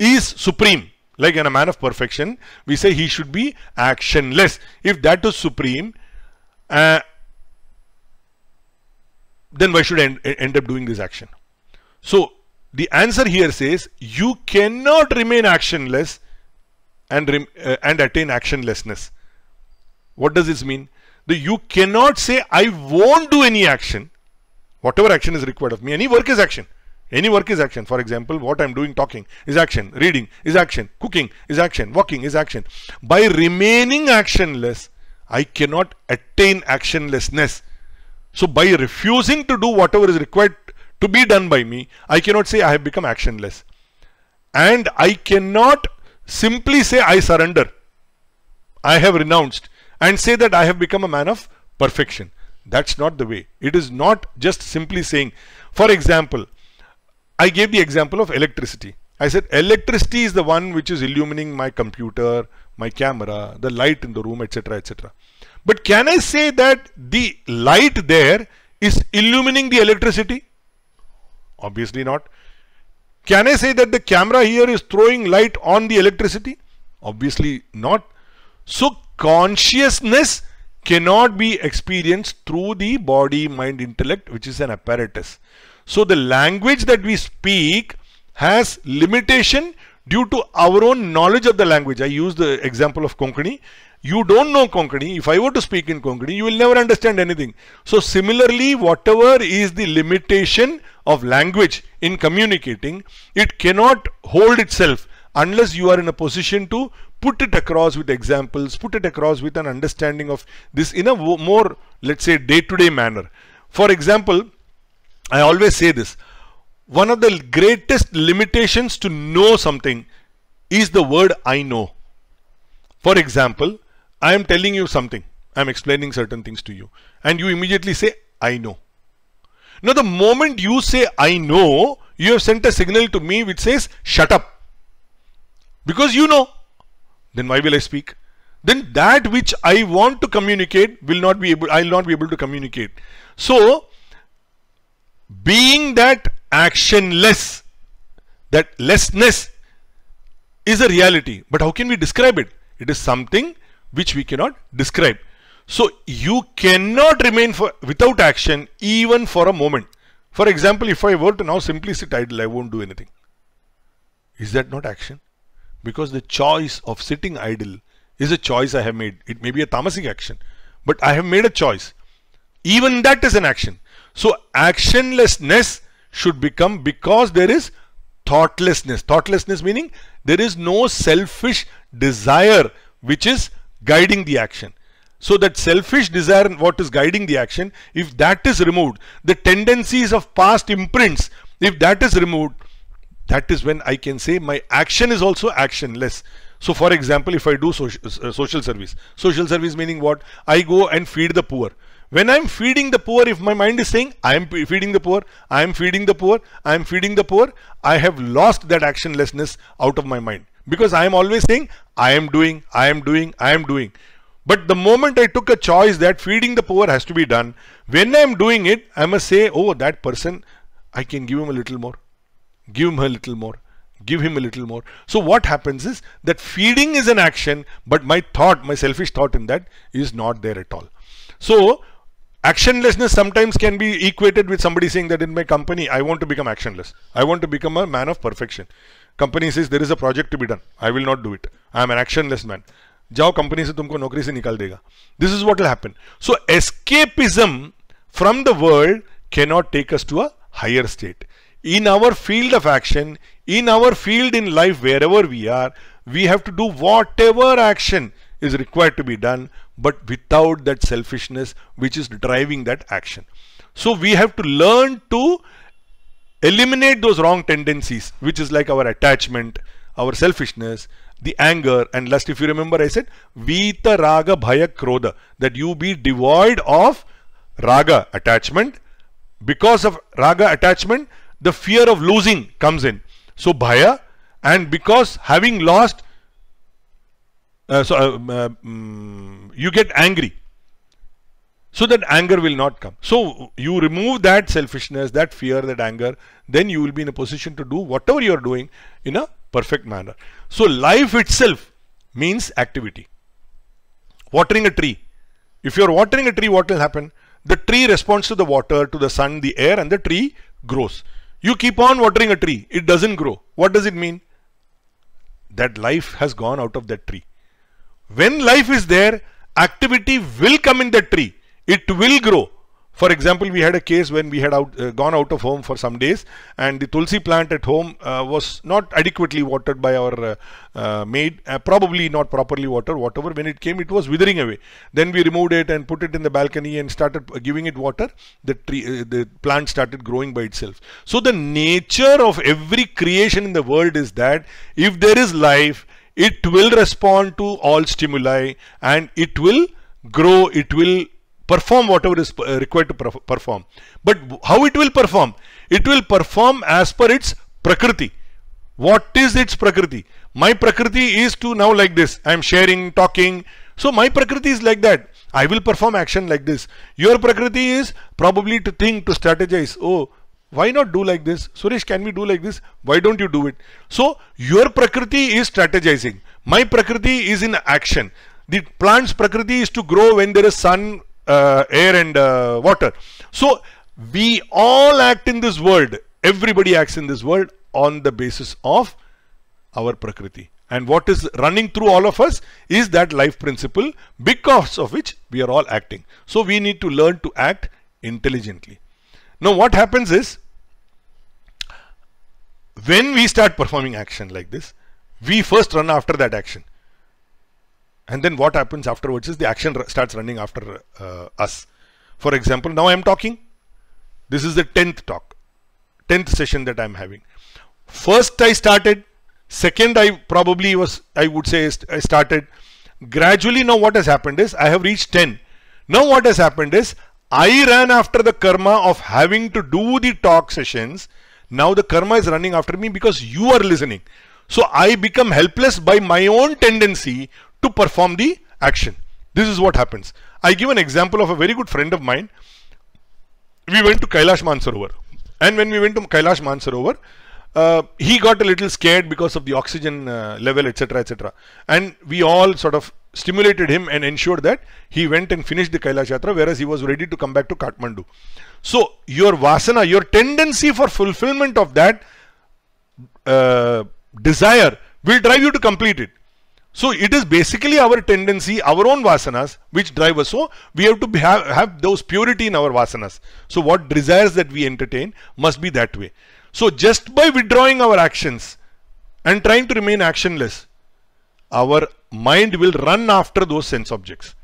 is supreme. Like in a man of perfection, we say he should be actionless. If that is supreme, uh, then why should I end, end up doing this action? So the answer here says you cannot remain actionless and, rem, uh, and attain actionlessness. What does this mean? The, you cannot say I won't do any action. Whatever action is required of me, any work is action. Any work is action. For example, what I'm doing talking is action. Reading is action. Cooking is action. Walking is action. By remaining actionless, I cannot attain actionlessness. So by refusing to do whatever is required to be done by me, I cannot say I have become actionless. And I cannot simply say I surrender. I have renounced and say that I have become a man of perfection. That's not the way. It is not just simply saying, for example, I gave the example of electricity. I said electricity is the one which is illumining my computer, my camera, the light in the room, etc. etc. But can I say that the light there is illumining the electricity? Obviously not. Can I say that the camera here is throwing light on the electricity? Obviously not. So consciousness cannot be experienced through the body, mind, intellect, which is an apparatus. So the language that we speak has limitation due to our own knowledge of the language. I use the example of Konkani. You don't know Konkani. If I were to speak in Konkani, you will never understand anything. So similarly, whatever is the limitation of language in communicating, it cannot hold itself unless you are in a position to put it across with examples, put it across with an understanding of this in a more, let's say, day-to-day -day manner. For example, I always say this. One of the greatest limitations to know something is the word I know. For example, I am telling you something. I am explaining certain things to you. And you immediately say, I know. Now, the moment you say, I know, you have sent a signal to me which says, shut up. Because you know. Then why will I speak? Then that which I want to communicate will not be able, I will not be able to communicate. So, being that actionless, that lessness is a reality. But how can we describe it? It is something which we cannot describe. So you cannot remain for, without action even for a moment. For example, if I were to now simply sit idle, I won't do anything. Is that not action? Because the choice of sitting idle is a choice I have made. It may be a tamasic action, but I have made a choice. Even that is an action. So actionlessness should become because there is thoughtlessness. Thoughtlessness meaning there is no selfish desire which is guiding the action. So that selfish desire and what is guiding the action, if that is removed, the tendencies of past imprints, if that is removed, that is when I can say my action is also actionless. So for example, if I do social, uh, social service, social service meaning what? I go and feed the poor. When I'm feeding the poor, if my mind is saying, I am feeding the poor, I am feeding the poor, I am feeding the poor, I have lost that actionlessness out of my mind. Because I am always saying, I am doing, I am doing, I am doing. But the moment I took a choice that feeding the poor has to be done, when I am doing it, I must say, oh, that person, I can give him a little more, give him a little more, give him a little more. So what happens is that feeding is an action, but my thought, my selfish thought in that is not there at all. So actionlessness sometimes can be equated with somebody saying that in my company I want to become actionless. I want to become a man of perfection. Company says there is a project to be done. I will not do it. I am an actionless man. company se tumko nokri se nikal dega. This is what will happen. So escapism from the world cannot take us to a higher state. In our field of action, in our field in life, wherever we are, we have to do whatever action is required to be done, but without that selfishness which is driving that action. So we have to learn to eliminate those wrong tendencies, which is like our attachment, our selfishness, the anger and lust. If you remember, I said, Vita Raga Bhaya Krodha, that you be devoid of Raga attachment. Because of Raga attachment, the fear of losing comes in. So Bhaya, and because having lost, uh, so uh, um, uh, mm, you get angry so that anger will not come so you remove that selfishness that fear that anger then you will be in a position to do whatever you are doing in a perfect manner so life itself means activity watering a tree if you are watering a tree what will happen the tree responds to the water to the sun the air and the tree grows you keep on watering a tree it doesn't grow what does it mean that life has gone out of that tree when life is there, activity will come in the tree. It will grow. For example, we had a case when we had out, uh, gone out of home for some days and the tulsi plant at home uh, was not adequately watered by our uh, uh maid, uh, probably not properly watered, whatever. When it came, it was withering away. Then we removed it and put it in the balcony and started giving it water. The, tree, uh, the plant started growing by itself. So the nature of every creation in the world is that if there is life, it will respond to all stimuli and it will grow, it will perform whatever is uh, required to perform. But how it will perform? It will perform as per its prakriti. What is its prakriti? My prakriti is to now like this. I am sharing, talking. So my prakriti is like that. I will perform action like this. Your prakriti is probably to think, to strategize. Oh, why not do like this? Suresh, can we do like this? Why don't you do it? So your Prakriti is strategizing. My Prakriti is in action. The plant's Prakriti is to grow when there is sun, uh, air and uh, water. So we all act in this world. Everybody acts in this world on the basis of our Prakriti. And what is running through all of us is that life principle because of which we are all acting. So we need to learn to act intelligently. Now what happens is, when we start performing action like this, we first run after that action. And then what happens afterwards is the action starts running after uh, us. For example, now I'm talking. This is the 10th talk, 10th session that I'm having. First I started, second I probably was, I would say I started. Gradually now what has happened is I have reached 10. Now what has happened is I ran after the karma of having to do the talk sessions. Now the karma is running after me because you are listening. So I become helpless by my own tendency to perform the action. This is what happens. I give an example of a very good friend of mine. We went to Kailash Mansarovar. And when we went to Kailash Mansarovar, uh, he got a little scared because of the oxygen uh, level, etc., etc. And we all sort of stimulated him and ensured that he went and finished the Kailash Yatra whereas he was ready to come back to Kathmandu. So your vasana, your tendency for fulfillment of that uh, desire will drive you to complete it. So it is basically our tendency, our own vasanas which drive us. So we have to have, have those purity in our vasanas. So what desires that we entertain must be that way. So just by withdrawing our actions and trying to remain actionless, our mind will run after those sense objects.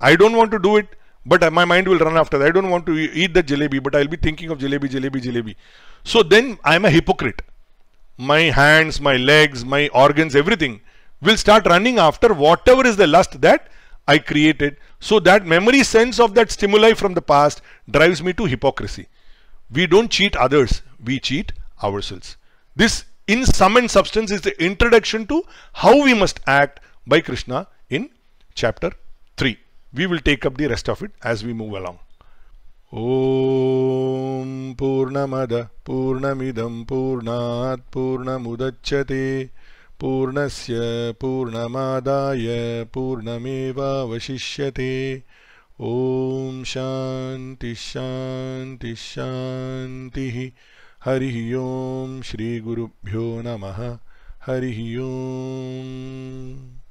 I don't want to do it, but my mind will run after that. I don't want to eat the jalebi, but I'll be thinking of jalebi, jalebi, jalebi. So then I'm a hypocrite. My hands, my legs, my organs, everything will start running after whatever is the lust that I created. So that memory sense of that stimuli from the past drives me to hypocrisy. We don't cheat others, we cheat ourselves. This in sum and substance is the introduction to how we must act by Krishna in chapter 3. We will take up the rest of it as we move along. Om Purnamada Purnamidam Purnat Purnamudachyate Purnasya Purnamadaya Purnameva Vashishyate Om Shanti Shanti Shanti हरिः ओं श्रीगुरुभ्यो नमः हरिः ओम्